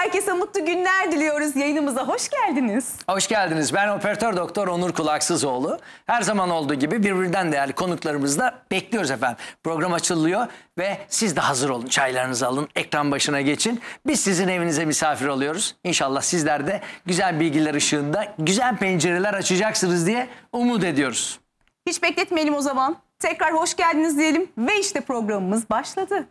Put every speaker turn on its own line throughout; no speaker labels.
herkese mutlu günler diliyoruz. Yayınımıza hoş geldiniz.
Hoş geldiniz. Ben operatör doktor Onur Kulaksızoğlu. Her zaman olduğu gibi birbirinden değerli konuklarımızla bekliyoruz efendim. Program açılıyor ve siz de hazır olun. Çaylarınızı alın, ekran başına geçin. Biz sizin evinize misafir oluyoruz. İnşallah sizler de güzel bilgiler ışığında güzel pencereler açacaksınız diye umut ediyoruz.
Hiç bekletmeyelim o zaman. Tekrar hoş geldiniz diyelim ve işte programımız başladı.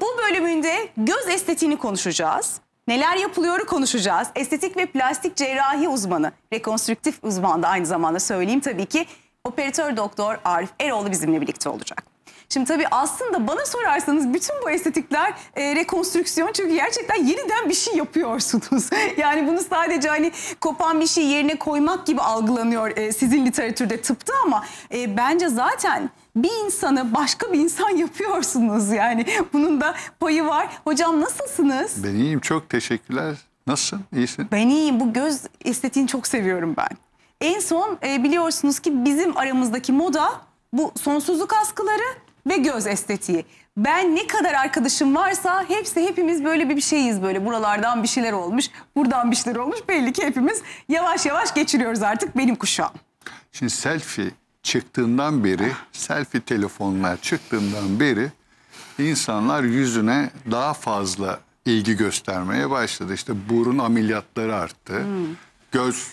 bu bölümünde göz estetiğini konuşacağız. Neler yapılıyor konuşacağız. Estetik ve plastik cerrahi uzmanı, rekonstrüktif uzman da aynı zamanda söyleyeyim tabii ki operatör doktor Arif Eroğlu bizimle birlikte olacak. Şimdi tabii aslında bana sorarsanız bütün bu estetikler e, rekonstrüksiyon çünkü gerçekten yeniden bir şey yapıyorsunuz. yani bunu sadece hani kopan bir şey yerine koymak gibi algılanıyor e, sizin literatürde tıpta ama e, bence zaten bir insanı başka bir insan yapıyorsunuz yani. Bunun da payı var. Hocam nasılsınız? Ben iyiyim çok teşekkürler. Nasılsın? İyisin? Ben iyiyim. Bu göz estetiğini çok seviyorum ben. En son e, biliyorsunuz ki bizim aramızdaki moda bu sonsuzluk askıları ve göz estetiği. Ben ne kadar arkadaşım varsa hepsi hepimiz böyle bir şeyiz böyle. Buralardan bir şeyler olmuş, buradan bir şeyler olmuş. Belli ki hepimiz yavaş yavaş geçiriyoruz artık benim kuşağım.
Şimdi selfie çıktığından beri, selfie telefonlar çıktığından beri insanlar yüzüne daha fazla ilgi göstermeye başladı. İşte burun ameliyatları arttı. Hmm. Göz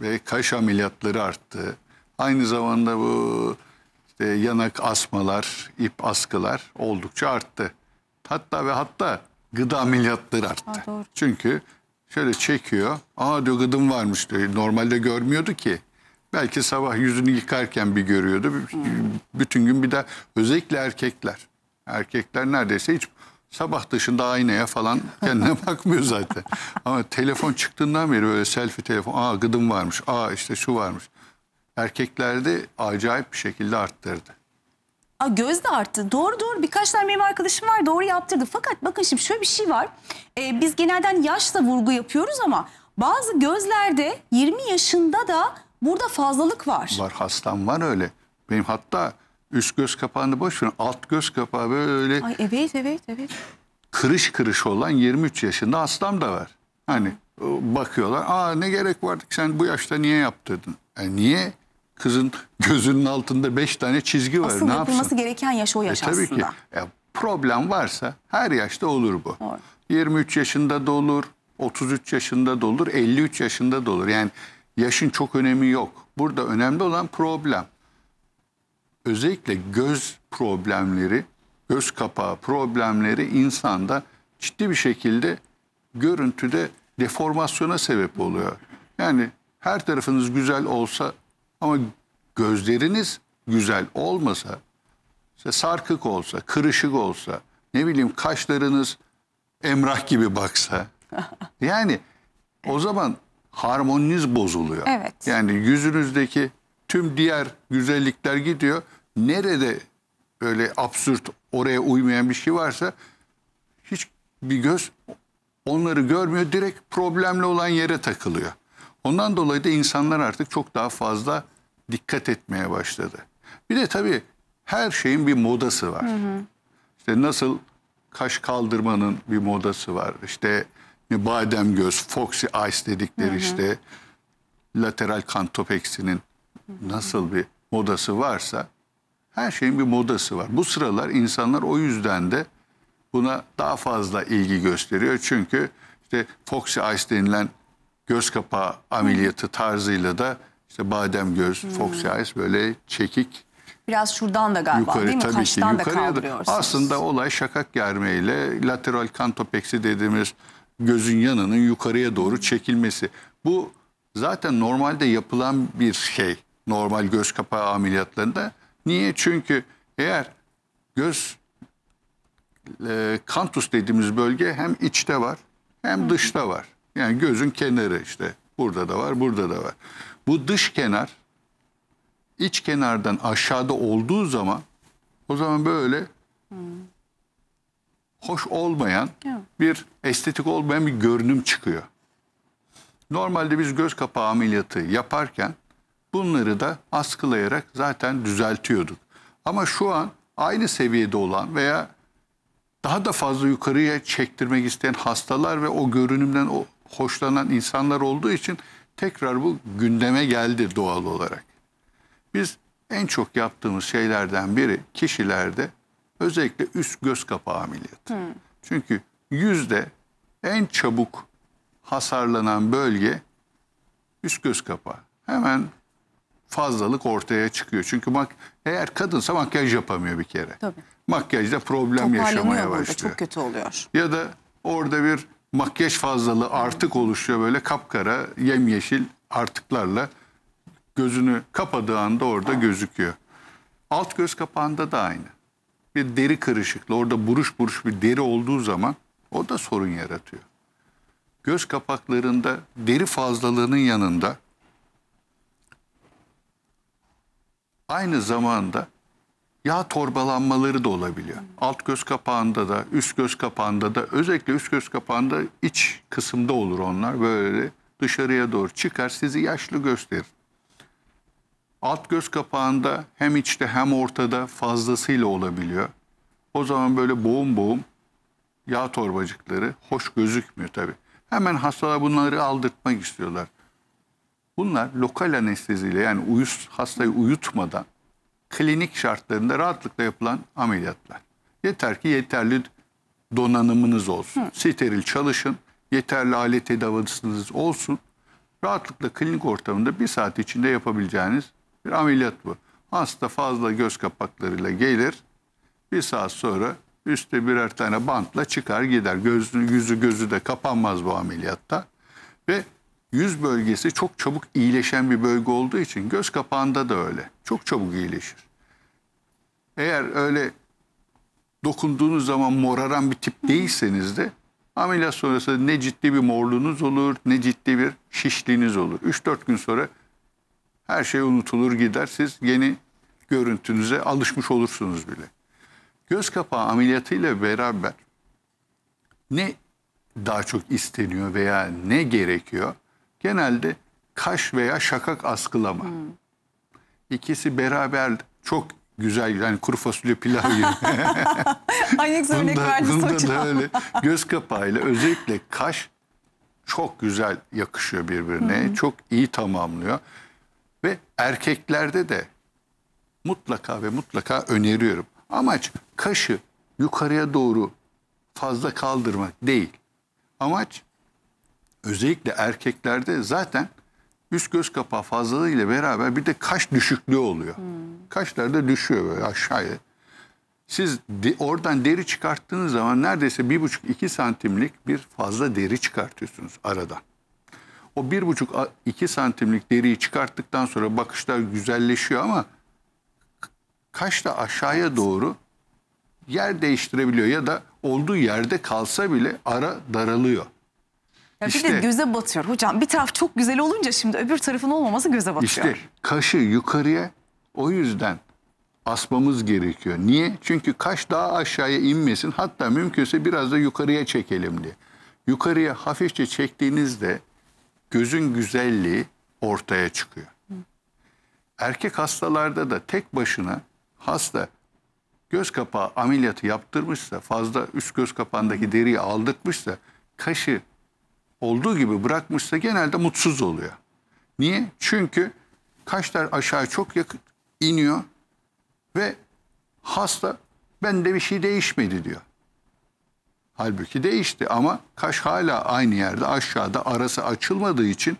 ve kaş ameliyatları arttı. Aynı zamanda bu işte yanak asmalar, ip askılar oldukça arttı. Hatta ve hatta gıda ameliyatları arttı. Ha, doğru. Çünkü şöyle çekiyor. Aa diyor gıdım varmış diyor. Normalde görmüyordu ki. Belki sabah yüzünü yıkarken bir görüyordu. Bütün gün bir de özellikle erkekler. Erkekler neredeyse hiç sabah dışında aynaya falan kendine bakmıyor zaten. Ama telefon çıktığından beri böyle selfie telefon. Aa gıdım varmış. Aa işte şu varmış. Erkeklerde acayip bir şekilde arttırdı.
Aa, göz de arttı. Doğru doğru birkaç tane benim arkadaşım var doğru yaptırdı. Fakat bakın şimdi şöyle bir şey var. Ee, biz genelden yaşla vurgu yapıyoruz ama bazı gözlerde 20 yaşında da Burada fazlalık var.
Var hastam var öyle. Benim hatta üst göz kapağını boş verin. Alt göz kapağı böyle. Ay
evet evet evet.
Kırış kırış olan 23 yaşında hastam da var. Hani e, bakıyorlar. Aa ne gerek vardı ki sen bu yaşta niye yaptırdın? Yani e, niye? Kızın gözünün altında 5 tane çizgi var. Asıl ne yapılması
yapsın? gereken yaş o e, yaş e, aslında. Tabii ki.
Ya, problem varsa her yaşta olur bu. Doğru. 23 yaşında da olur, 33 yaşında da olur, 53 yaşında da olur. Yani yaşın çok önemi yok. Burada önemli olan problem. Özellikle göz problemleri, göz kapağı problemleri insanda ciddi bir şekilde görüntüde deformasyona sebep oluyor. Yani her tarafınız güzel olsa ama gözleriniz güzel olmasa, sarkık olsa, kırışık olsa, ne bileyim kaşlarınız emrah gibi baksa. Yani o zaman harmoniniz bozuluyor. Evet. Yani yüzünüzdeki tüm diğer güzellikler gidiyor. Nerede böyle absürt oraya uymayan bir şey varsa hiç bir göz onları görmüyor. Direkt problemli olan yere takılıyor. Ondan dolayı da insanlar artık çok daha fazla dikkat etmeye başladı. Bir de tabii her şeyin bir modası var. Hı hı. İşte nasıl kaş kaldırmanın bir modası var. İşte badem göz, Foxy Eyes dedikleri hı hı. işte lateral kantopeksinin nasıl bir modası varsa her şeyin bir modası var. Bu sıralar insanlar o yüzden de buna daha fazla ilgi gösteriyor. Çünkü işte Foxy Eyes denilen göz kapağı ameliyatı tarzıyla da işte badem göz, hmm. Foxy Eyes böyle çekik.
Biraz şuradan da galiba yukarı, değil mi? Tabii Kaştan ki, da kaldırıyorsunuz.
aslında olay şakak germeyle lateral kantopeksi dediğimiz gözün yanının yukarıya doğru çekilmesi. Bu zaten normalde yapılan bir şey. Normal göz kapağı ameliyatlarında. Niye? Çünkü eğer göz e, kantus dediğimiz bölge hem içte var hem dışta var. Yani gözün kenarı işte. Burada da var, burada da var. Bu dış kenar iç kenardan aşağıda olduğu zaman o zaman böyle hoş olmayan bir estetik olmayan bir görünüm çıkıyor. Normalde biz göz kapağı ameliyatı yaparken bunları da askılayarak zaten düzeltiyorduk. Ama şu an aynı seviyede olan veya daha da fazla yukarıya çektirmek isteyen hastalar ve o görünümden o hoşlanan insanlar olduğu için tekrar bu gündeme geldi doğal olarak. Biz en çok yaptığımız şeylerden biri kişilerde Özellikle üst göz kapağı ameliyatı. Hmm. Çünkü yüzde en çabuk hasarlanan bölge üst göz kapağı. Hemen fazlalık ortaya çıkıyor. Çünkü mak eğer kadınsa makyaj yapamıyor bir kere. Tabii. Makyajda problem yaşamaya başlıyor. Burada, çok
kötü oluyor.
Ya da orada bir makyaj fazlalığı artık oluşuyor böyle kapkara yemyeşil artıklarla gözünü kapadığı anda orada gözüküyor. Alt göz kapağında da aynı bir deri kırışıklığı orada buruş buruş bir deri olduğu zaman o da sorun yaratıyor. Göz kapaklarında deri fazlalığının yanında aynı zamanda yağ torbalanmaları da olabiliyor. Alt göz kapağında da, üst göz kapağında da, özellikle üst göz kapağında iç kısımda olur onlar. Böyle dışarıya doğru çıkar, sizi yaşlı gösterir. Alt göz kapağında hem içte hem ortada fazlasıyla olabiliyor. O zaman böyle boğum boğum yağ torbacıkları hoş gözükmüyor tabii. Hemen hastalar bunları aldırtmak istiyorlar. Bunlar lokal anesteziyle yani uyuz, hastayı uyutmadan klinik şartlarında rahatlıkla yapılan ameliyatlar. Yeter ki yeterli donanımınız olsun. Hı. Steril çalışın, yeterli alet edevatınız olsun. Rahatlıkla klinik ortamında bir saat içinde yapabileceğiniz bir ameliyat bu. Hasta fazla göz kapaklarıyla gelir. Bir saat sonra üstte birer tane bantla çıkar gider. Göz, yüzü gözü de kapanmaz bu ameliyatta. Ve yüz bölgesi çok çabuk iyileşen bir bölge olduğu için göz kapağında da öyle. Çok çabuk iyileşir. Eğer öyle dokunduğunuz zaman moraran bir tip değilseniz de ameliyat sonrası ne ciddi bir morluğunuz olur ne ciddi bir şişliğiniz olur. 3-4 gün sonra her şey unutulur gider. Siz yeni görüntünüze alışmış olursunuz bile. Göz kapağı ameliyatıyla beraber ne daha çok isteniyor veya ne gerekiyor? Genelde kaş veya şakak askılama. Hmm. İkisi beraber çok güzel yani kuru fasulye pilav gibi.
Aynı örnek verdiniz bunda hocam. Da öyle
göz kapağıyla özellikle kaş çok güzel yakışıyor birbirine. Hı hmm. -hı. Çok iyi tamamlıyor. Ve erkeklerde de mutlaka ve mutlaka öneriyorum. Amaç kaşı yukarıya doğru fazla kaldırmak değil. Amaç özellikle erkeklerde zaten üst göz kapağı fazlalığıyla beraber bir de kaş düşüklüğü oluyor. Hmm. Kaşlar da düşüyor böyle aşağıya. Siz de, oradan deri çıkarttığınız zaman neredeyse bir buçuk iki santimlik bir fazla deri çıkartıyorsunuz aradan. O bir buçuk iki santimlik deriyi çıkarttıktan sonra bakışlar güzelleşiyor ama kaşla aşağıya doğru yer değiştirebiliyor ya da olduğu yerde kalsa bile ara daralıyor.
Ya işte, bir de göze batıyor hocam. Bir taraf çok güzel olunca şimdi öbür tarafın olmaması göze batıyor. İşte
kaşı yukarıya o yüzden asmamız gerekiyor. Niye? Çünkü kaş daha aşağıya inmesin. Hatta mümkünse biraz da yukarıya çekelim diye. Yukarıya hafifçe çektiğinizde gözün güzelliği ortaya çıkıyor. Erkek hastalarda da tek başına hasta göz kapağı ameliyatı yaptırmışsa, fazla üst göz kapağındaki deriyi aldırtmışsa, kaşı olduğu gibi bırakmışsa genelde mutsuz oluyor. Niye? Çünkü kaşlar aşağı çok yakın iniyor ve hasta bende bir şey değişmedi diyor. Halbuki değişti ama kaş hala aynı yerde aşağıda arası açılmadığı için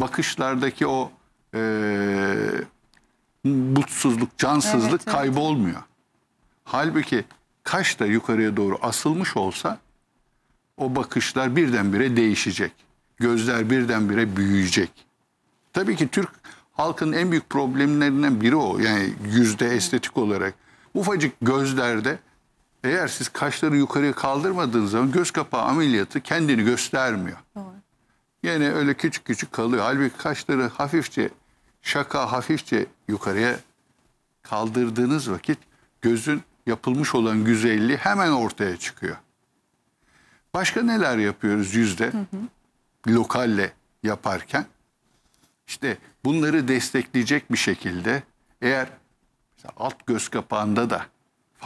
bakışlardaki o e, mutsuzluk, cansızlık evet, evet. kaybolmuyor. Halbuki kaş da yukarıya doğru asılmış olsa o bakışlar birdenbire değişecek. Gözler birdenbire büyüyecek. Tabii ki Türk halkın en büyük problemlerinden biri o. Yani yüzde estetik olarak ufacık gözlerde eğer siz kaşları yukarıya kaldırmadığınız zaman göz kapağı ameliyatı kendini göstermiyor. Doğru. Yine öyle küçük küçük kalıyor. Halbuki kaşları hafifçe şaka hafifçe yukarıya kaldırdığınız vakit gözün yapılmış olan güzelliği hemen ortaya çıkıyor. Başka neler yapıyoruz yüzde? Hı hı. Lokalle yaparken. İşte bunları destekleyecek bir şekilde eğer alt göz kapağında da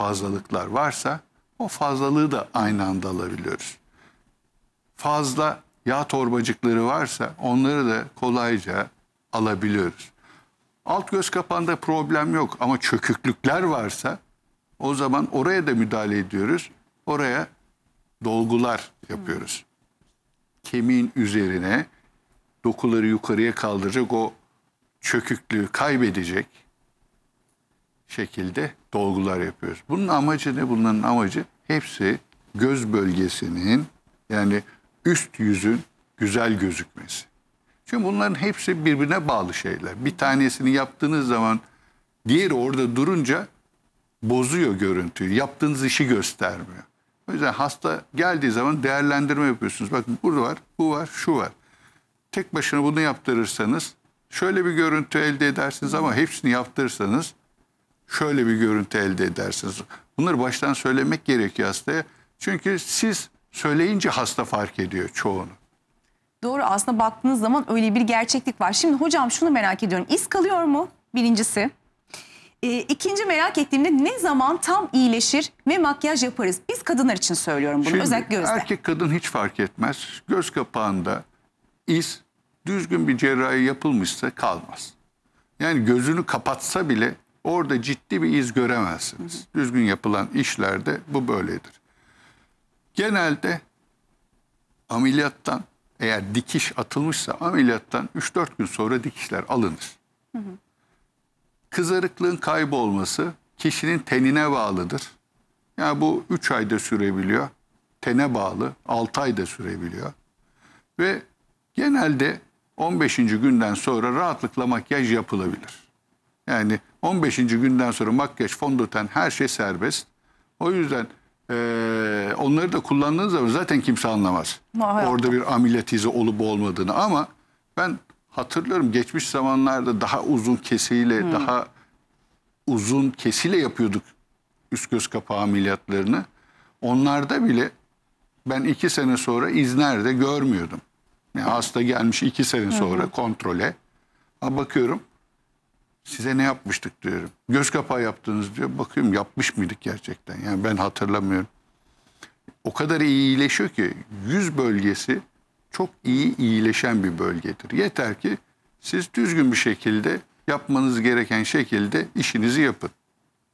fazlalıklar varsa o fazlalığı da aynı anda alabiliyoruz. Fazla yağ torbacıkları varsa onları da kolayca alabiliyoruz. Alt göz kapağında problem yok ama çöküklükler varsa o zaman oraya da müdahale ediyoruz. Oraya dolgular yapıyoruz. Hmm. Kemiğin üzerine dokuları yukarıya kaldıracak o çöküklüğü kaybedecek şekilde dolgular yapıyoruz. Bunun amacı ne? Bunların amacı hepsi göz bölgesinin yani üst yüzün güzel gözükmesi. Çünkü bunların hepsi birbirine bağlı şeyler. Bir tanesini yaptığınız zaman diğeri orada durunca bozuyor görüntüyü. Yaptığınız işi göstermiyor. O yüzden hasta geldiği zaman değerlendirme yapıyorsunuz. Bakın burada var, bu var, şu var. Tek başına bunu yaptırırsanız şöyle bir görüntü elde edersiniz ama hepsini yaptırırsanız şöyle bir görüntü elde edersiniz. Bunları baştan söylemek gerekiyor hastaya. Çünkü siz söyleyince hasta fark ediyor çoğunu.
Doğru aslında baktığınız zaman öyle bir gerçeklik var. Şimdi hocam şunu merak ediyorum. İz kalıyor mu birincisi? E, ikinci merak ettiğimde ne zaman tam iyileşir ve makyaj yaparız? Biz kadınlar için söylüyorum bunu Şimdi, özellikle gözde.
Erkek kadın hiç fark etmez. Göz kapağında iz düzgün bir cerrahi yapılmışsa kalmaz. Yani gözünü kapatsa bile Orada ciddi bir iz göremezsiniz. Hı hı. Düzgün yapılan işlerde bu böyledir. Genelde ameliyattan eğer dikiş atılmışsa ameliyattan 3-4 gün sonra dikişler alınır. Hı hı. Kızarıklığın kaybolması kişinin tenine bağlıdır. Yani bu 3 ayda sürebiliyor. Tene bağlı 6 ayda sürebiliyor. Ve genelde 15. günden sonra rahatlıkla makyaj yapılabilir. Yani 15. günden sonra makyaj, fondöten her şey serbest. O yüzden e, onları da kullandığınız zaman zaten kimse anlamaz. Vay Orada bir ameliyat izi olup olmadığını ama ben hatırlıyorum geçmiş zamanlarda daha uzun kesiyle hmm. daha uzun kesiyle yapıyorduk üst göz kapağı ameliyatlarını. Onlarda bile ben iki sene sonra izlerde görmüyordum. Yani hasta gelmiş iki sene sonra kontrole. Ha, bakıyorum size ne yapmıştık diyorum. Göz kapağı yaptınız diyor. Bakıyorum yapmış mıydık gerçekten? Yani ben hatırlamıyorum. O kadar iyi iyileşiyor ki yüz bölgesi çok iyi iyileşen bir bölgedir. Yeter ki siz düzgün bir şekilde yapmanız gereken şekilde işinizi yapın.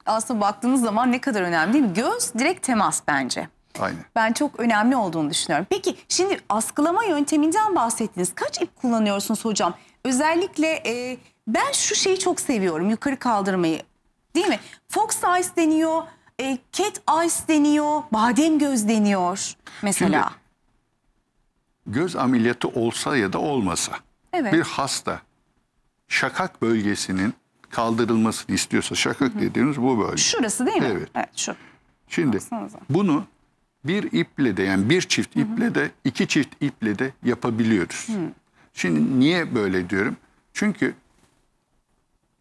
Aslında baktığınız zaman ne kadar önemli değil mi? Göz direkt temas bence. Aynen. Ben çok önemli olduğunu düşünüyorum. Peki şimdi askılama yönteminden bahsettiniz. Kaç ip kullanıyorsunuz hocam? Özellikle e, ben şu şeyi çok seviyorum yukarı kaldırmayı. Değil mi? Fox eyes deniyor, e, cat eyes deniyor, badem göz deniyor mesela. Şimdi,
göz ameliyatı olsa ya da olmasa evet. bir hasta şakak bölgesinin kaldırılmasını istiyorsa şakak Hı -hı. dediğimiz bu bölge. Şurası değil mi? Evet. evet şu. Şimdi Baksanıza. bunu bir iple de yani bir çift Hı -hı. iple de iki çift iple de yapabiliyoruz. Hı. Şimdi niye böyle diyorum? Çünkü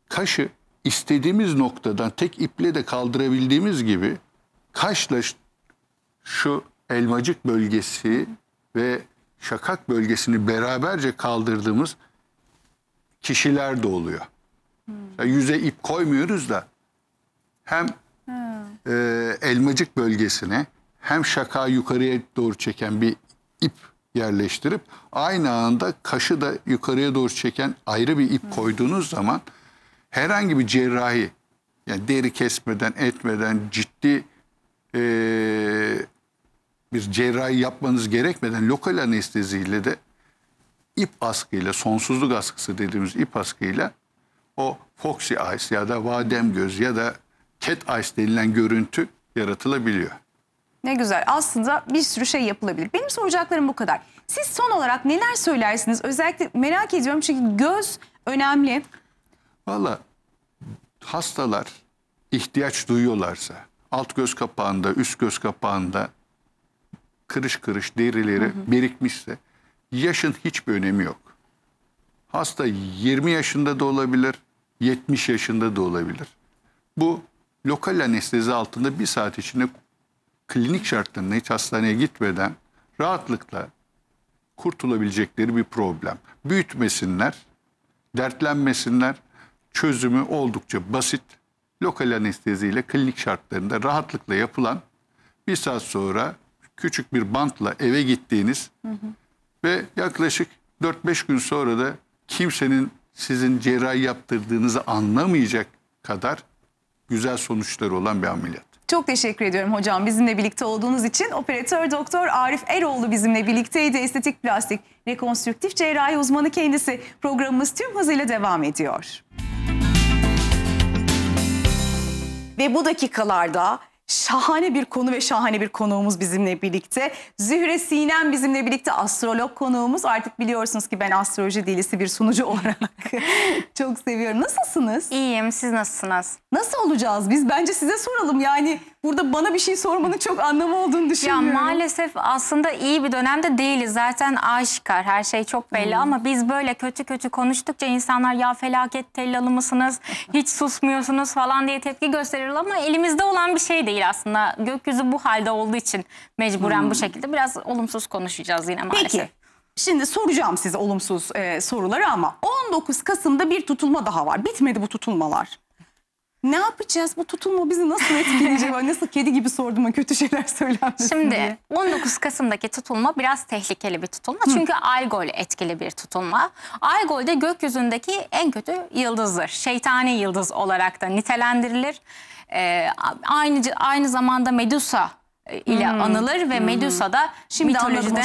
kaşı istediğimiz noktadan tek iple de kaldırabildiğimiz gibi kaşla şu elmacık bölgesi ve şakak bölgesini beraberce kaldırdığımız kişiler de oluyor. Hmm. Yani yüze ip koymuyoruz da hem hmm. e, elmacık bölgesine hem şaka yukarıya doğru çeken bir ip yerleştirip aynı anda kaşı da yukarıya doğru çeken ayrı bir ip koyduğunuz zaman herhangi bir cerrahi yani deri kesmeden etmeden ciddi e, bir cerrahi yapmanız gerekmeden lokal anesteziyle de ip askıyla sonsuzluk askısı dediğimiz ip askıyla o foxy eyes ya da vadem göz ya da cat eyes denilen görüntü yaratılabiliyor.
Ne güzel. Aslında bir sürü şey yapılabilir. Benim soracaklarım bu kadar. Siz son olarak neler söylersiniz? Özellikle merak ediyorum çünkü göz önemli.
Valla hastalar ihtiyaç duyuyorlarsa alt göz kapağında, üst göz kapağında kırış kırış derileri hı hı. birikmişse yaşın hiçbir önemi yok. Hasta 20 yaşında da olabilir, 70 yaşında da olabilir. Bu lokal anestezi altında bir saat içinde klinik şartlarında hiç hastaneye gitmeden rahatlıkla kurtulabilecekleri bir problem. Büyütmesinler, dertlenmesinler. Çözümü oldukça basit. Lokal anesteziyle klinik şartlarında rahatlıkla yapılan bir saat sonra küçük bir bantla eve gittiğiniz hı hı. ve yaklaşık 4-5 gün sonra da kimsenin sizin cerrahi yaptırdığınızı anlamayacak kadar güzel sonuçları olan bir ameliyat.
Çok teşekkür ediyorum hocam bizimle birlikte olduğunuz için. Operatör doktor Arif Eroğlu bizimle birlikteydi. Estetik plastik rekonstrüktif cerrahi uzmanı kendisi. Programımız tüm hızıyla devam ediyor. Ve bu dakikalarda Şahane bir konu ve şahane bir konuğumuz bizimle birlikte. Zühre Sinem bizimle birlikte astrolog konuğumuz. Artık biliyorsunuz ki ben astroloji delisi bir sunucu olarak çok seviyorum. Nasılsınız? İyiyim. Siz nasılsınız? Nasıl olacağız biz? Bence size soralım. Yani burada bana bir şey sormanın çok anlamı olduğunu düşünmüyorum. Ya
maalesef aslında iyi bir dönemde değiliz. Zaten aşikar her şey çok belli hmm. ama biz böyle kötü kötü konuştukça insanlar ya felaket tellalı mısınız, hiç susmuyorsunuz falan diye tepki gösterirler ama elimizde olan bir şey değil aslında. Gökyüzü bu halde olduğu için mecburen hmm. bu şekilde biraz olumsuz konuşacağız yine maalesef.
Peki. Şimdi soracağım size olumsuz e, soruları ama 19 Kasım'da bir tutulma daha var. Bitmedi bu tutulmalar. Ne yapacağız? Bu tutulma bizi nasıl etkileyecek? Ben nasıl kedi gibi sordum ama kötü şeyler söylenmesin Şimdi
19 Kasım'daki tutulma biraz tehlikeli bir tutulma. Hı. Çünkü Aygol etkili bir tutulma. Aygol de gökyüzündeki en kötü yıldızdır. Şeytani yıldız olarak da nitelendirilir. Ee, aynı, aynı zamanda Medusa e, ile hmm. anılır ve hmm. Medusa da şimdi mitolojide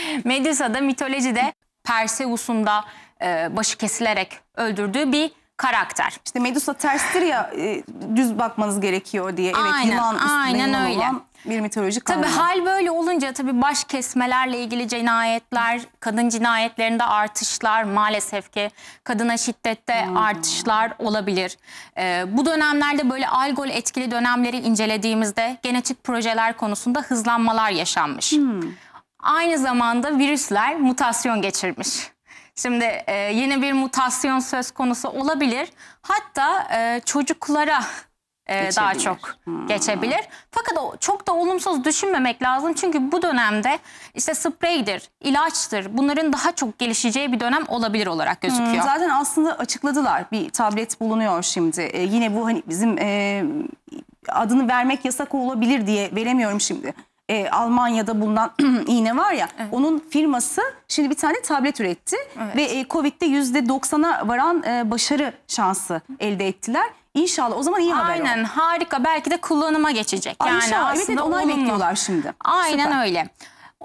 evet, da mitolojide Perseus'un da e, başı kesilerek öldürdüğü bir karakter. İşte
Medusa terstir ya e, düz bakmanız gerekiyor diye. Evet aynen, yılan üstüne aynen yılan öyle. olan bir mitolojik kavram. Tabii hal
böyle olunca tabii baş kesmelerle ilgili cinayetler, kadın cinayetlerinde artışlar maalesef ki kadına şiddette hmm. artışlar olabilir. Ee, bu dönemlerde böyle algol etkili dönemleri incelediğimizde genetik projeler konusunda hızlanmalar yaşanmış. Hmm. Aynı zamanda virüsler mutasyon geçirmiş. Şimdi e, yeni bir mutasyon söz konusu olabilir. Hatta e, çocuklara e, daha çok hmm. geçebilir. Fakat o, çok da olumsuz düşünmemek lazım. Çünkü bu dönemde işte spreydir, ilaçtır bunların daha çok gelişeceği bir dönem olabilir olarak gözüküyor. Hmm, zaten
aslında açıkladılar bir tablet bulunuyor şimdi. E, yine bu hani bizim e, adını vermek yasak olabilir diye veremiyorum şimdi e, Almanya'da bulunan iğne var ya evet. onun firması şimdi bir tane tablet üretti evet. ve e, Covid'de %90'a varan e, başarı şansı elde ettiler. İnşallah o zaman iyi haber Aynen o. harika belki de kullanıma geçecek. Ay yani inşallah evet, evet onay olumlu. bekliyorlar şimdi. Aynen Süper. öyle.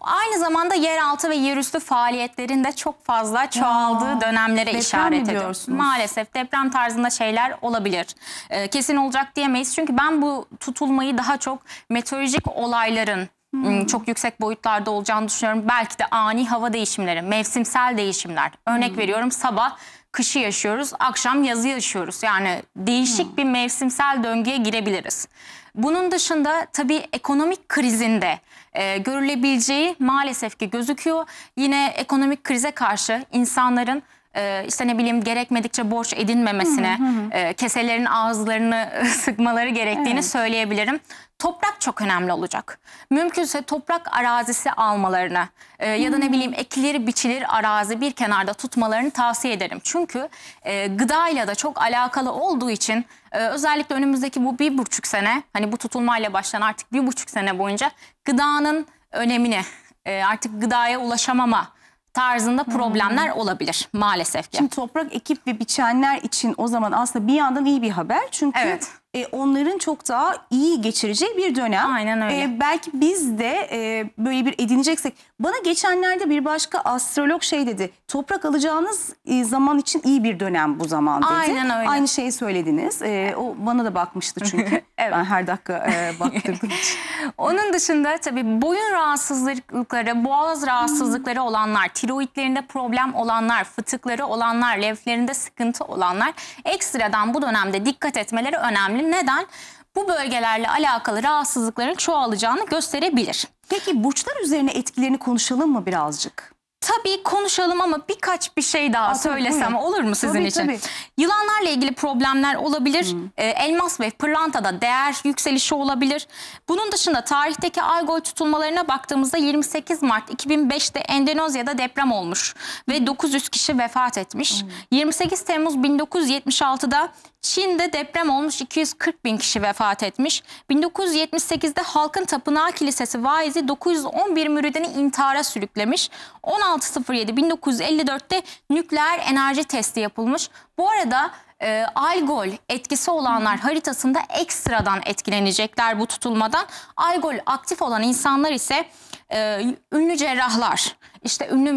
Aynı zamanda yeraltı ve yerüstü faaliyetlerin de çok fazla çoğaldığı Aa, dönemlere işaret ediyor. Maalesef deprem tarzında şeyler olabilir. Ee, kesin olacak diyemeyiz. Çünkü ben bu tutulmayı daha çok meteorolojik olayların Hmm. çok yüksek boyutlarda olacağını düşünüyorum. Belki de ani hava değişimleri, mevsimsel değişimler. Örnek hmm. veriyorum sabah kışı yaşıyoruz, akşam yazı yaşıyoruz. Yani değişik hmm. bir mevsimsel döngüye girebiliriz. Bunun dışında tabii ekonomik krizinde e, görülebileceği maalesef ki gözüküyor. Yine ekonomik krize karşı insanların e, işte ne bileyim gerekmedikçe borç edinmemesine, hı hı hı. E, keselerin ağızlarını sıkmaları gerektiğini evet. söyleyebilirim toprak çok önemli olacak. Mümkünse toprak arazisi almalarını e, ya da ne hmm. bileyim ekilir biçilir arazi bir kenarda tutmalarını tavsiye ederim. Çünkü e, gıdayla da çok alakalı olduğu için e, özellikle önümüzdeki bu bir buçuk sene hani bu tutulmayla başlayan artık bir buçuk sene boyunca gıdanın önemini e, artık gıdaya ulaşamama
tarzında hmm. problemler hmm. olabilir maalesef ki. Şimdi toprak ekip ve biçenler için o zaman aslında bir yandan iyi bir haber. Çünkü evet e, onların çok daha iyi geçireceği bir dönem. Aynen öyle. E, belki biz de e, böyle bir edineceksek. Bana geçenlerde bir başka astrolog şey dedi. Toprak alacağınız e, zaman için iyi bir dönem bu zaman dedi. Aynen öyle. Aynı şeyi söylediniz. E, o bana da bakmıştı çünkü. evet. Ben her dakika e, baktırdım. Onun dışında tabii boyun rahatsızlıkları,
boğaz rahatsızlıkları olanlar, tiroidlerinde problem olanlar, fıtıkları olanlar, lenflerinde sıkıntı olanlar ekstradan bu dönemde dikkat etmeleri önemli önemli. Neden? Bu bölgelerle alakalı rahatsızlıkların çoğalacağını gösterebilir.
Peki burçlar üzerine etkilerini konuşalım mı birazcık? Tabii konuşalım ama birkaç bir şey daha Aa, söylesem tabii, olur mu sizin
tabii, için? Tabii. Yılanlarla ilgili problemler olabilir. Hmm. Ee, elmas ve pırlantada değer yükselişi olabilir. Bunun dışında tarihteki ay gol tutulmalarına baktığımızda 28 Mart 2005'te Endonezya'da deprem olmuş ve 900 hmm. kişi vefat etmiş. Hmm. 28 Temmuz 1976'da Çin'de deprem olmuş 240 bin kişi vefat etmiş. 1978'de Halkın Tapınağı Kilisesi vaizi 911 müridini intihara sürüklemiş. 16 16.07.1954'te nükleer enerji testi yapılmış. Bu arada e, algol etkisi olanlar haritasında ekstradan etkilenecekler bu tutulmadan. Algol aktif olan insanlar ise e, ünlü cerrahlar, işte ünlü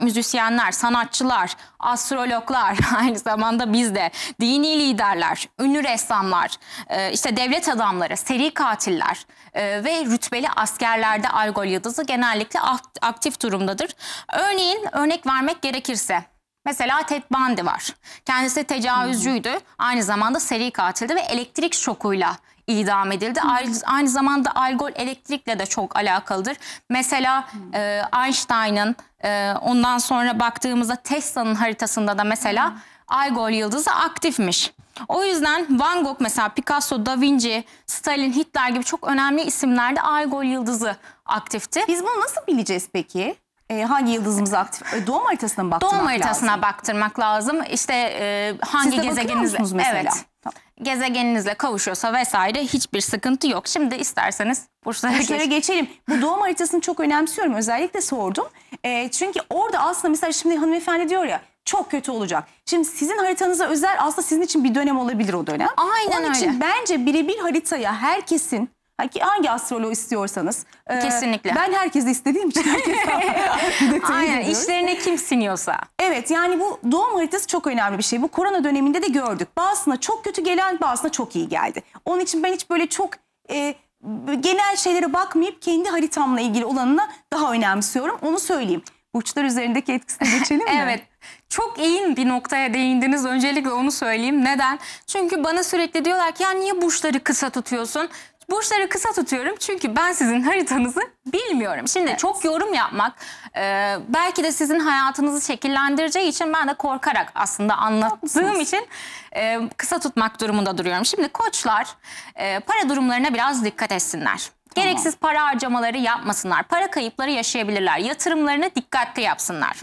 müzisyenler, sanatçılar, astrologlar, aynı zamanda biz de dini liderler, ünlü ressamlar, e, işte devlet adamları, seri katiller e, ve rütbeli askerlerde algol yıldızı genellikle aktif durumdadır. Örneğin örnek vermek gerekirse Mesela Ted Bundy var. Kendisi tecavüzcüydü. Aynı zamanda seri katildi ve elektrik şokuyla idam edildi. Aynı, aynı zamanda algol elektrikle de çok alakalıdır. Mesela Hı. e, Einstein'ın e, ondan sonra baktığımızda Tesla'nın haritasında da mesela algol yıldızı aktifmiş. O yüzden Van Gogh mesela Picasso, Da Vinci, Stalin, Hitler gibi çok önemli isimlerde algol yıldızı aktifti. Biz bunu nasıl bileceğiz
peki? E, hangi yıldızımız aktif? E, doğum haritasına mı baktırmak Doğum haritasına lazım?
baktırmak lazım. İşte e, hangi gezegeniniz, mesela? Evet. Tamam. Gezegeninizle kavuşuyorsa vesaire hiçbir sıkıntı yok. Şimdi isterseniz burçlara, burçlara geç.
geçelim. Bu doğum haritasını çok önemsiyorum. Özellikle sordum. E, çünkü orada aslında mesela şimdi hanımefendi diyor ya çok kötü olacak. Şimdi sizin haritanıza özel aslında sizin için bir dönem olabilir o dönem. Aynen Onun öyle. için bence birebir haritaya herkesin Hangi, hangi astroloğu istiyorsanız. E, Kesinlikle. Ben herkesi istediğim için herkese Aynen ediyoruz. işlerine kim siniyorsa. Evet yani bu doğum haritası çok önemli bir şey. Bu korona döneminde de gördük. Bazısına çok kötü gelen bazısına çok iyi geldi. Onun için ben hiç böyle çok... E, genel şeylere bakmayıp kendi haritamla ilgili olanına daha önemsiyorum. Onu söyleyeyim. Burçlar üzerindeki etkisine geçelim mi? evet. Çok iyi bir noktaya
değindiniz. Öncelikle onu söyleyeyim. Neden? Çünkü bana sürekli diyorlar ki ya niye burçları kısa tutuyorsun? Burçları kısa tutuyorum çünkü ben sizin haritanızı bilmiyorum. Şimdi evet. çok yorum yapmak e, belki de sizin hayatınızı şekillendireceği için ben de korkarak aslında anlattığım için e, kısa tutmak durumunda duruyorum. Şimdi koçlar e, para durumlarına biraz dikkat etsinler. Tamam. Gereksiz para harcamaları yapmasınlar. Para kayıpları yaşayabilirler. Yatırımlarını dikkatli yapsınlar.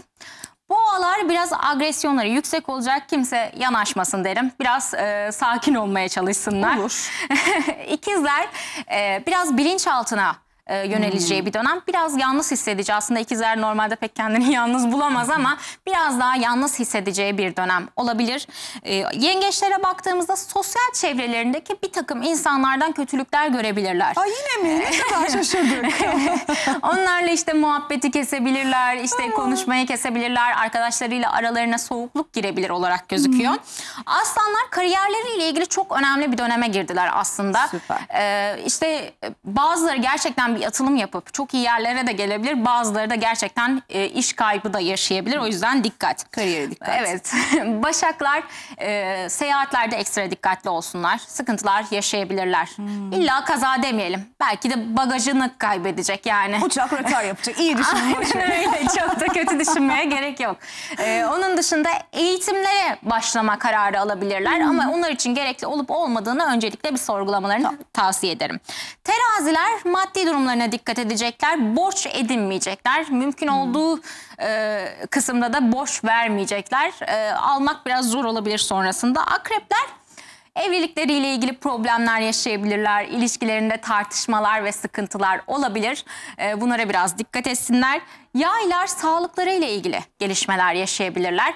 Boğalar biraz agresyonları yüksek olacak. Kimse yanaşmasın derim. Biraz e, sakin olmaya çalışsınlar. Olur. İkizler e, biraz bilinçaltına e, yöneleceği hmm. bir dönem. Biraz yalnız hissedeceği aslında ikizler normalde pek kendini yalnız bulamaz ama biraz daha yalnız hissedeceği bir dönem olabilir. E, yengeçlere baktığımızda sosyal çevrelerindeki bir takım insanlardan kötülükler görebilirler. Ay
yine mi? Ne kadar şaşırdık.
Onlarla işte muhabbeti kesebilirler, işte konuşmayı kesebilirler, arkadaşlarıyla aralarına soğukluk girebilir olarak gözüküyor. Hmm. Aslanlar kariyerleriyle ilgili çok önemli bir döneme girdiler aslında. Süper. Ee, işte bazıları gerçekten bir atılım yapıp çok iyi yerlere de gelebilir. Bazıları da gerçekten e, iş kaybı da yaşayabilir. O yüzden dikkat. Kariyere dikkat. Evet. Başaklar e, seyahatlerde ekstra dikkatli olsunlar. Sıkıntılar yaşayabilirler. Hmm. İlla kaza demeyelim. Belki de bagajını kaybedecek yani. Uçak rötar yapacak. İyi düşünün. öyle. Çok da kötü düşünmeye gerek yok. Ee, onun dışında eğitimlere başlama kararı alabilirler. Hmm. Ama onlar için gerekli olup olmadığını öncelikle bir sorgulamalarını tamam. tavsiye ederim. Teraziler maddi durum durumlarına dikkat edecekler. Borç edinmeyecekler. Mümkün hmm. olduğu e, kısımda da borç vermeyecekler. E, almak biraz zor olabilir sonrasında. Akrepler Evlilikleriyle ilgili problemler yaşayabilirler. İlişkilerinde tartışmalar ve sıkıntılar olabilir. E, bunlara biraz dikkat etsinler. Yaylar sağlıklarıyla ilgili gelişmeler yaşayabilirler.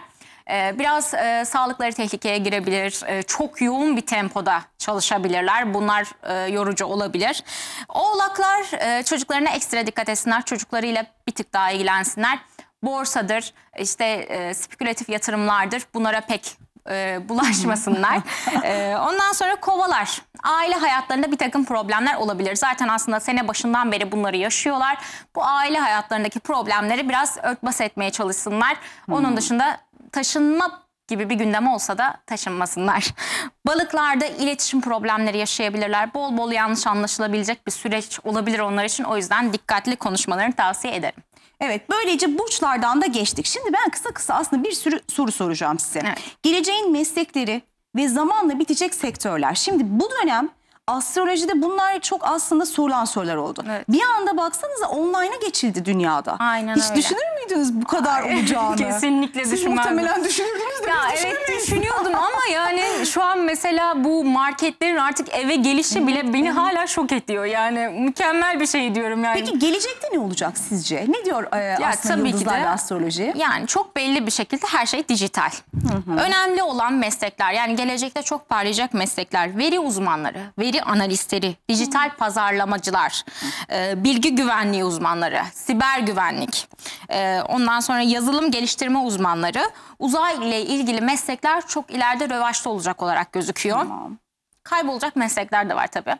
Ee, biraz e, sağlıkları tehlikeye girebilir. E, çok yoğun bir tempoda çalışabilirler. Bunlar e, yorucu olabilir. Oğlaklar e, çocuklarına ekstra dikkat etsinler. Çocuklarıyla bir tık daha ilgilensinler. Borsadır, işte e, spekülatif yatırımlardır. Bunlara pek e, bulaşmasınlar. e, ondan sonra kovalar. Aile hayatlarında bir takım problemler olabilir. Zaten aslında sene başından beri bunları yaşıyorlar. Bu aile hayatlarındaki problemleri biraz örtbas etmeye çalışsınlar. Onun hmm. dışında taşınma gibi bir gündem olsa da taşınmasınlar. Balıklarda iletişim problemleri yaşayabilirler. Bol bol yanlış anlaşılabilecek bir süreç olabilir onlar için. O yüzden dikkatli konuşmalarını tavsiye ederim.
Evet böylece burçlardan da geçtik. Şimdi ben kısa kısa aslında bir sürü soru soracağım size. Evet. Geleceğin meslekleri ve zamanla bitecek sektörler. Şimdi bu dönem astrolojide bunlar çok aslında sorulan sorular oldu. Evet. Bir anda baksanıza online'a geçildi dünyada. Aynen Hiç öyle. düşünür müydünüz bu kadar Ay, olacağını? Kesinlikle Siz düşünmezdim. muhtemelen
düşünürdünüz de ya biz Evet
düşünüyordum ama yani şu an mesela bu marketlerin artık eve gelişi bile beni hala şok ediyor. Yani mükemmel bir şey diyorum yani. Peki gelecekte ne olacak sizce? Ne diyor e,
ya, aslında tabii ki astroloji?
Yani çok belli bir şekilde her şey dijital. Hı hı. Önemli olan meslekler yani gelecekte çok parlayacak meslekler. Veri uzmanları, veri bilgi analistleri, dijital pazarlamacılar, e, bilgi güvenliği uzmanları, siber güvenlik, e, ondan sonra yazılım geliştirme uzmanları uzay ile ilgili meslekler çok ileride rövaşta olacak olarak gözüküyor. Tamam. Kaybolacak meslekler de var tabii.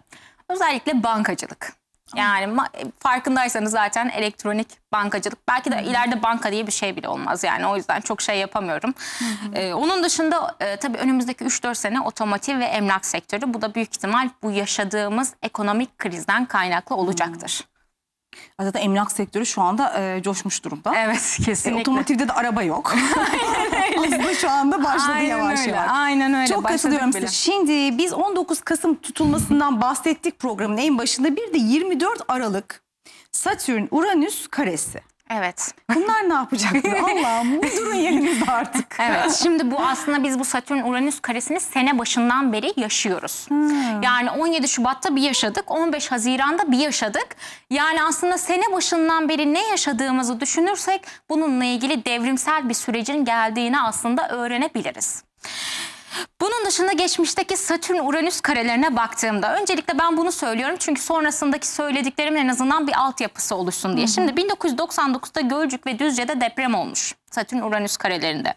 Özellikle bankacılık. Yani farkındaysanız zaten elektronik bankacılık belki de Hı -hı. ileride banka diye bir şey bile olmaz yani o yüzden çok şey yapamıyorum. Hı -hı. Ee, onun dışında e, tabii önümüzdeki 3-4 sene otomotiv ve emlak sektörü bu da büyük ihtimal bu yaşadığımız
ekonomik krizden kaynaklı olacaktır. Hı -hı. Zaten emlak sektörü şu anda e, coşmuş durumda. Evet e, kesinlikle. E, otomotivde de araba yok. Aynen öyle. Aslında şu anda başladı Aynen yavaş öyle. yavaş. Aynen öyle. Çok Başladık katılıyorum size. Şimdi biz 19 Kasım tutulmasından bahsettik programın en başında. Bir de 24 Aralık Satürn Uranüs karesi. Evet. Bunlar ne yapacaktır? Allah'ım bu durun yerinizde artık. Evet şimdi bu aslında biz
bu Satürn Uranüs karesini sene başından beri yaşıyoruz. Hmm. Yani 17 Şubat'ta bir yaşadık, 15 Haziran'da bir yaşadık. Yani aslında sene başından beri ne yaşadığımızı düşünürsek bununla ilgili devrimsel bir sürecin geldiğini aslında öğrenebiliriz. Bunun dışında geçmişteki Satürn-Uranüs karelerine baktığımda öncelikle ben bunu söylüyorum çünkü sonrasındaki söylediklerim en azından bir altyapısı oluşsun diye. Hı hı. Şimdi 1999'da Gölcük ve Düzce'de deprem olmuş. Satürn-Uranüs karelerinde.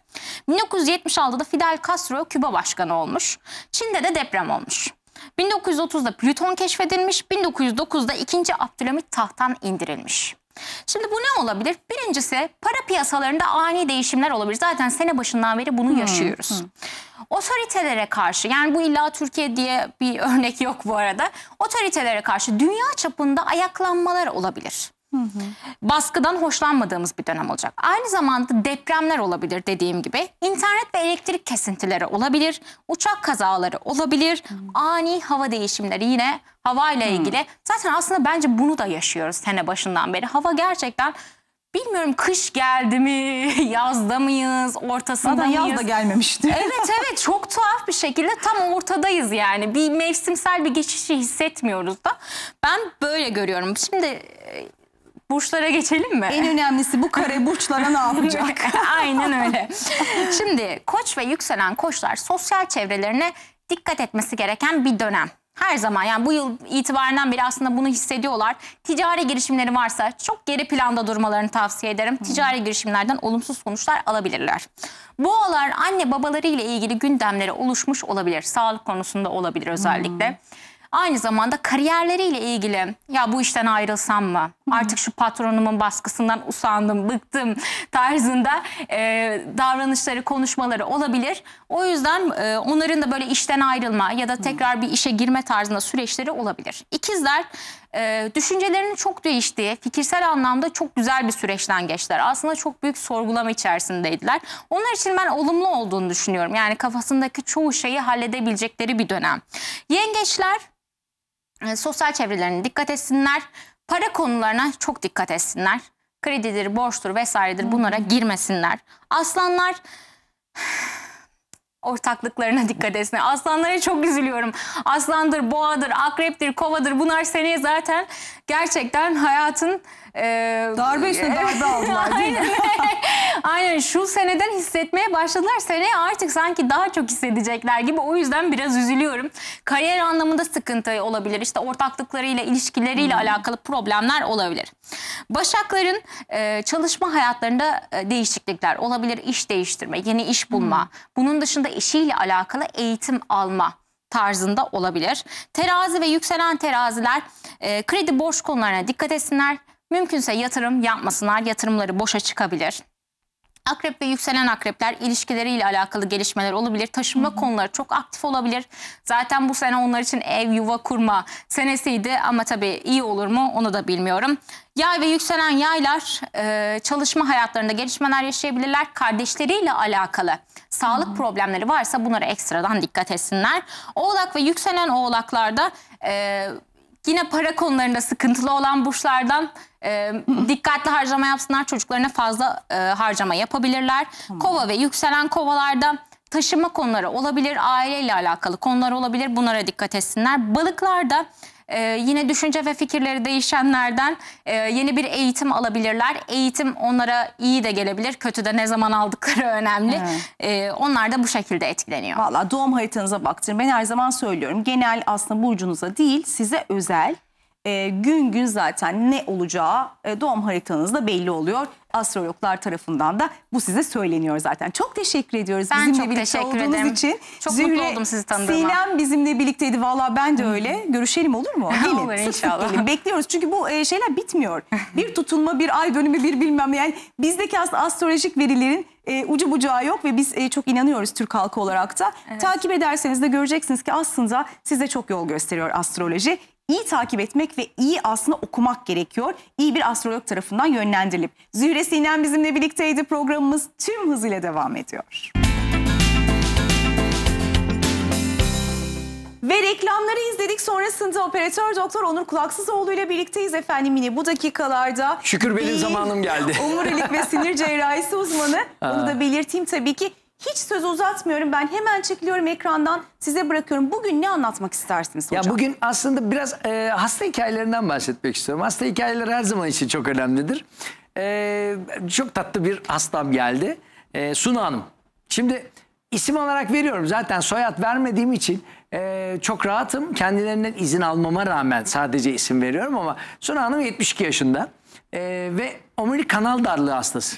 1976'da Fidel Castro Küba başkanı olmuş. Çin'de de deprem olmuş. 1930'da Plüton keşfedilmiş, 1909'da 2. Abdülhamit tahttan indirilmiş. Şimdi bu ne olabilir? Birincisi para piyasalarında ani değişimler olabilir. Zaten sene başından beri bunu hmm, yaşıyoruz. Hmm. Otoritelere karşı yani bu illa Türkiye diye bir örnek yok bu arada. Otoritelere karşı dünya çapında ayaklanmalar olabilir. Baskıdan hoşlanmadığımız bir dönem olacak. Aynı zamanda depremler olabilir dediğim gibi. İnternet ve elektrik kesintileri olabilir. Uçak kazaları olabilir. Hı. Ani hava değişimleri yine havayla hı. ilgili. Zaten aslında bence bunu da yaşıyoruz sene başından beri. Hava gerçekten Bilmiyorum kış geldi mi, yazda mıyız, ortasında Zaten mıyız? yaz da gelmemişti. evet evet çok tuhaf bir şekilde tam ortadayız yani. Bir mevsimsel bir geçişi hissetmiyoruz da. Ben böyle görüyorum. Şimdi Burçlara geçelim mi? En önemlisi bu kare burçlara ne yapacak? Aynen öyle. Şimdi koç ve yükselen koçlar sosyal çevrelerine dikkat etmesi gereken bir dönem. Her zaman yani bu yıl itibarından beri aslında bunu hissediyorlar. Ticari girişimleri varsa çok geri planda durmalarını tavsiye ederim. Ticari girişimlerden olumsuz sonuçlar alabilirler. Boğalar anne babaları ile ilgili gündemleri oluşmuş olabilir. Sağlık konusunda olabilir özellikle. Hmm. Aynı zamanda kariyerleriyle ilgili ya bu işten ayrılsam mı? Artık şu patronumun baskısından usandım, bıktım tarzında e, davranışları, konuşmaları olabilir. O yüzden e, onların da böyle işten ayrılma ya da tekrar bir işe girme tarzında süreçleri olabilir. İkizler e, düşüncelerinin çok değiştiği, fikirsel anlamda çok güzel bir süreçten geçtiler. Aslında çok büyük sorgulama içerisindeydiler. Onlar için ben olumlu olduğunu düşünüyorum. Yani kafasındaki çoğu şeyi halledebilecekleri bir dönem. Yengeçler ee, sosyal çevrelerine dikkat etsinler. Para konularına çok dikkat etsinler. Kredidir, borçtur vesairedir bunlara girmesinler. Aslanlar ortaklıklarına dikkat etsin. Aslanlara çok üzülüyorum. Aslandır, boğadır, akreptir, kovadır bunlar seneye zaten gerçekten hayatın... E, darbe üstüne darbe aldılar değil mi? Aynen şu seneden hissetmeye başladılar. Seneye artık sanki daha çok hissedecekler gibi. O yüzden biraz üzülüyorum. Kariyer anlamında sıkıntı olabilir. İşte ortaklıklarıyla, ilişkileriyle hmm. alakalı problemler olabilir. Başakların e, çalışma hayatlarında e, değişiklikler olabilir. İş değiştirme, yeni iş bulma. Hmm. Bunun dışında işiyle alakalı eğitim alma tarzında olabilir. Terazi ve yükselen teraziler e, kredi borç konularına dikkat etsinler. Mümkünse yatırım yapmasınlar. Yatırımları boşa çıkabilir. Akrep ve yükselen akrepler ilişkileriyle alakalı gelişmeler olabilir. Taşınma hı konuları çok aktif olabilir. Zaten bu sene onlar için ev yuva kurma senesiydi ama tabii iyi olur mu onu da bilmiyorum. Yay ve yükselen yaylar e, çalışma hayatlarında gelişmeler yaşayabilirler. Kardeşleriyle alakalı Sağlık Hı problemleri varsa bunlara ekstradan dikkat etsinler. Oğlak ve yükselen oğlaklarda e, yine para konularında sıkıntılı olan burçlardan e, dikkatli harcama yapsınlar. Çocuklarına fazla e, harcama yapabilirler. Tamam. Kova ve yükselen kovalarda taşıma konuları olabilir, aileyle alakalı konular olabilir. Bunlara dikkat etsinler. Balıklarda e, yine düşünce ve fikirleri değişenlerden e, yeni bir eğitim alabilirler. Eğitim onlara iyi de gelebilir, kötü de ne zaman aldıkları önemli. E, onlar da bu şekilde
etkileniyor. Valla doğum haritanıza baktırın. Ben her zaman söylüyorum. Genel aslında burcunuza değil, size özel e, gün gün zaten ne olacağı e, doğum haritanızda belli oluyor. Astrologlar tarafından da bu size söyleniyor zaten. Çok teşekkür ediyoruz ben bizimle çok birlikte teşekkür olduğunuz ederim. için. Çok Zühre, mutlu oldum sizi tanıdığıma. Sinem bizimle birlikteydi. Valla ben de öyle. Görüşelim olur mu? Gelin. olur inşallah. Gelin. Bekliyoruz çünkü bu e, şeyler bitmiyor. bir tutulma, bir ay dönümü, bir bilmem yani bizdeki aslında astrolojik verilerin e, ucu bucağı yok ve biz e, çok inanıyoruz Türk halkı olarak da. Evet. Takip ederseniz de göreceksiniz ki aslında size çok yol gösteriyor astroloji iyi takip etmek ve iyi aslında okumak gerekiyor. İyi bir astrolog tarafından yönlendirilip. Zühre Sinem bizimle birlikteydi. Programımız tüm hızıyla devam ediyor. Ve reklamları izledik. Sonrasında operatör doktor Onur Kulaksızoğlu ile birlikteyiz efendim yine bu dakikalarda. Şükür benim değil, zamanım geldi. Omurilik ve sinir cerrahisi uzmanı. Onu da belirteyim tabii ki hiç söz uzatmıyorum ben hemen çekiliyorum ekrandan size bırakıyorum. Bugün ne anlatmak istersiniz hocam? Ya
bugün aslında biraz e, hasta hikayelerinden bahsetmek istiyorum. Hasta hikayeleri her zaman için çok önemlidir. E, çok tatlı bir hastam geldi. E, Suna Hanım. Şimdi isim olarak veriyorum zaten soyad vermediğim için e, çok rahatım. Kendilerinden izin almama rağmen sadece isim veriyorum ama Suna Hanım 72 yaşında e, ve omurilik kanal darlığı hastası.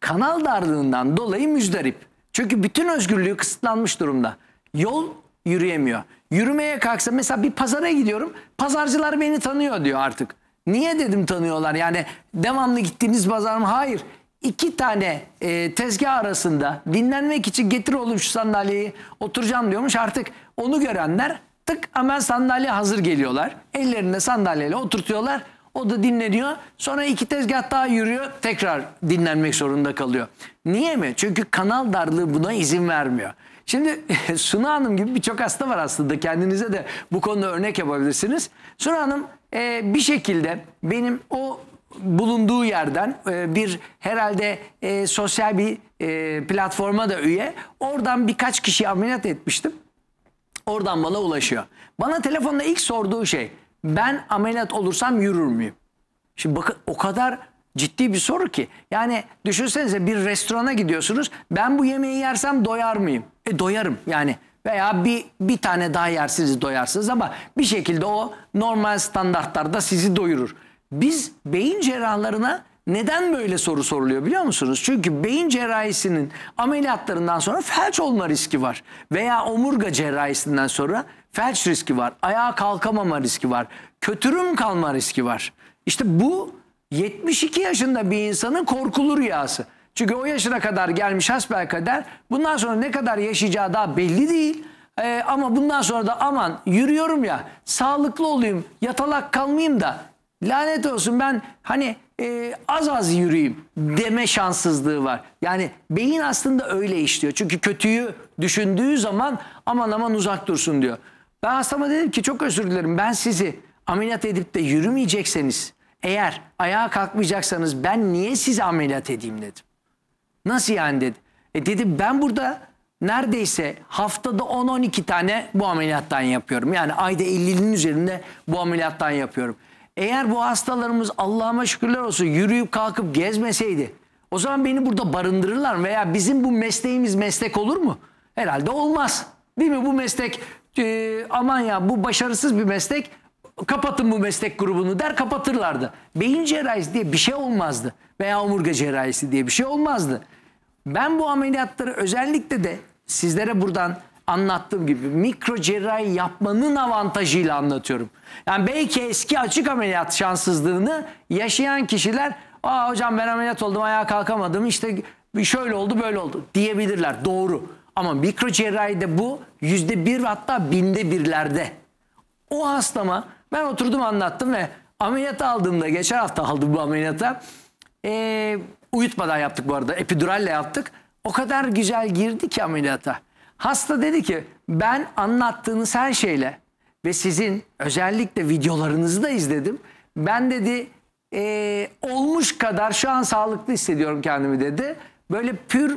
Kanal darlığından dolayı müzdarip. Çünkü bütün özgürlüğü kısıtlanmış durumda. Yol yürüyemiyor. Yürümeye kalksa mesela bir pazara gidiyorum. Pazarcılar beni tanıyor diyor artık. Niye dedim tanıyorlar? Yani devamlı gittiğiniz pazar mı? Hayır. İki tane e, tezgah arasında dinlenmek için getir oğlum şu sandalyeyi oturacağım diyormuş. Artık onu görenler tık hemen sandalye hazır geliyorlar. Ellerinde sandalyeyle oturtuyorlar. O da dinleniyor. Sonra iki tezgah daha yürüyor. Tekrar dinlenmek zorunda kalıyor. Niye mi? Çünkü kanal darlığı buna izin vermiyor. Şimdi Suna Hanım gibi birçok hasta var aslında. Kendinize de bu konuda örnek yapabilirsiniz. Suna Hanım e, bir şekilde benim o bulunduğu yerden e, bir herhalde e, sosyal bir e, platforma da üye. Oradan birkaç kişi ameliyat etmiştim. Oradan bana ulaşıyor. Bana telefonda ilk sorduğu şey ben ameliyat olursam yürür müyüm? Şimdi bakın o kadar ciddi bir soru ki. Yani düşünsenize bir restorana gidiyorsunuz. Ben bu yemeği yersem doyar mıyım? E doyarım yani. Veya bir, bir tane daha yersiniz doyarsınız ama bir şekilde o normal standartlarda sizi doyurur. Biz beyin cerrahlarına neden böyle soru soruluyor biliyor musunuz? Çünkü beyin cerrahisinin ameliyatlarından sonra felç olma riski var. Veya omurga cerrahisinden sonra felç riski var, ayağa kalkamama riski var, kötürüm kalma riski var. İşte bu 72 yaşında bir insanın korkulu rüyası. Çünkü o yaşına kadar gelmiş hasbelkader bundan sonra ne kadar yaşayacağı daha belli değil. Ee, ama bundan sonra da aman yürüyorum ya sağlıklı olayım yatalak kalmayayım da lanet olsun ben hani e, az az yürüyeyim deme şanssızlığı var. Yani beyin aslında öyle işliyor. Çünkü kötüyü düşündüğü zaman aman aman uzak dursun diyor. Ben hastama dedim ki çok özür dilerim ben sizi ameliyat edip de yürümeyecekseniz eğer ayağa kalkmayacaksanız ben niye sizi ameliyat edeyim dedim. Nasıl yani dedi. E dedi ben burada neredeyse haftada 10-12 tane bu ameliyattan yapıyorum. Yani ayda 50'nin üzerinde bu ameliyattan yapıyorum. Eğer bu hastalarımız Allah'ıma şükürler olsun yürüyüp kalkıp gezmeseydi o zaman beni burada barındırırlar veya bizim bu mesleğimiz meslek olur mu? Herhalde olmaz. Değil mi bu meslek e, aman ya bu başarısız bir meslek kapatın bu meslek grubunu der kapatırlardı. Beyin cerrahisi diye bir şey olmazdı veya omurga cerrahisi diye bir şey olmazdı. Ben bu ameliyatları özellikle de sizlere buradan anlattığım gibi mikro cerrahi yapmanın avantajıyla anlatıyorum. Yani belki eski açık ameliyat şanssızlığını yaşayan kişiler Aa hocam ben ameliyat oldum ayağa kalkamadım işte şöyle oldu böyle oldu diyebilirler doğru. Ama mikro cerrahide bu yüzde bir hatta binde birlerde. O hastama ben oturdum anlattım ve ameliyat aldığımda geçen hafta aldım bu ameliyata. E, uyutmadan yaptık bu arada epiduralle yaptık. O kadar güzel girdi ki ameliyata. Hasta dedi ki ben anlattığınız her şeyle ve sizin özellikle videolarınızı da izledim. Ben dedi e, olmuş kadar şu an sağlıklı hissediyorum kendimi dedi. Böyle pür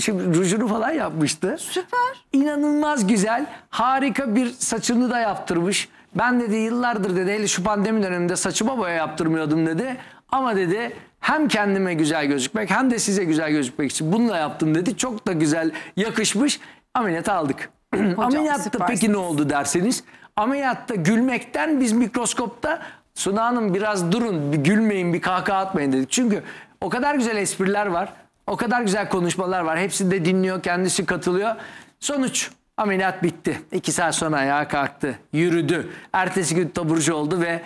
şimdi rujunu falan yapmıştı. Süper. İnanılmaz güzel. Harika bir saçını da yaptırmış. Ben dedi yıllardır dedi hele şu pandemi döneminde saçıma boya yaptırmıyordum dedi. Ama dedi hem kendime güzel gözükmek hem de size güzel gözükmek için bunu yaptım dedi. Çok da güzel yakışmış. Ameliyata aldık. Hocam, Ameliyatta süpersiniz. peki ne oldu derseniz. Ameliyatta gülmekten biz mikroskopta Suna Hanım biraz durun bir gülmeyin bir kahkaha atmayın dedik. Çünkü o kadar güzel espriler var. O kadar güzel konuşmalar var. Hepsini de dinliyor, kendisi katılıyor. Sonuç ameliyat bitti. İki saat sonra ayağa kalktı, yürüdü. Ertesi gün taburcu oldu ve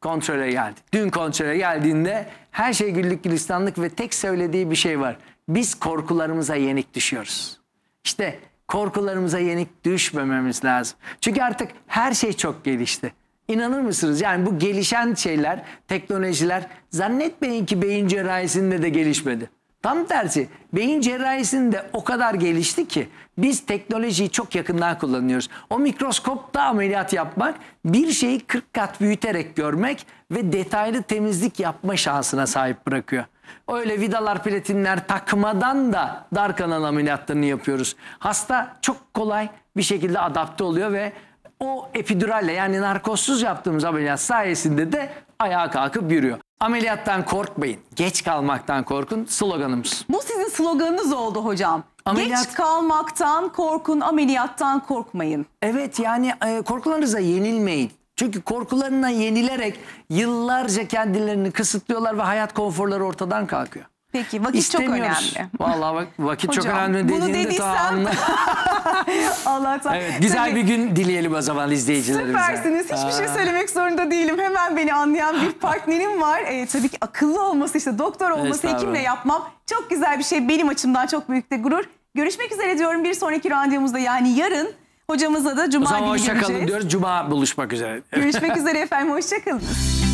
kontrole geldi. Dün kontrole geldiğinde her şey güllük gülistanlık ve tek söylediği bir şey var. Biz korkularımıza yenik düşüyoruz. İşte korkularımıza yenik düşmememiz lazım. Çünkü artık her şey çok gelişti. İnanır mısınız? Yani bu gelişen şeyler, teknolojiler zannetmeyin ki beyin cerrahisinde de gelişmedi. Tam tersi beyin cerrahisinde o kadar gelişti ki biz teknolojiyi çok yakından kullanıyoruz. O mikroskopta ameliyat yapmak bir şeyi 40 kat büyüterek görmek ve detaylı temizlik yapma şansına sahip bırakıyor. Öyle vidalar platinler takmadan da dar kanal ameliyatlarını yapıyoruz. Hasta çok kolay bir şekilde adapte oluyor ve o epidüralle yani narkozsuz yaptığımız ameliyat sayesinde de ayağa kalkıp yürüyor. Ameliyattan korkmayın. Geç kalmaktan korkun sloganımız. Bu sizin sloganınız oldu hocam. Ameliyat... Geç kalmaktan korkun, ameliyattan korkmayın. Evet yani e, korkularınıza yenilmeyin. Çünkü korkularına yenilerek yıllarca kendilerini kısıtlıyorlar ve hayat konforları ortadan kalkıyor. Peki vakit çok önemli. Vallahi bak, vakit Hocam, çok önemli bunu dediğinde dediysem... ta anla.
Allah'tan. Evet, güzel Tabii,
bir gün dileyelim o zaman izleyicilerimize. Süpersiniz. Hiçbir şey Aa. şey söylemek
zorunda değilim. Hemen beni anlayan bir partnerim var. Ee, tabii ki akıllı olması işte doktor olması hekimle yapmam. Çok güzel bir şey. Benim açımdan çok büyük de gurur. Görüşmek üzere diyorum bir sonraki randevumuzda yani yarın. hocamızla da cuma günü göreceğiz. O zaman hoşçakalın diyoruz.
Cuma buluşmak üzere. Görüşmek üzere
efendim. Hoşçakalın.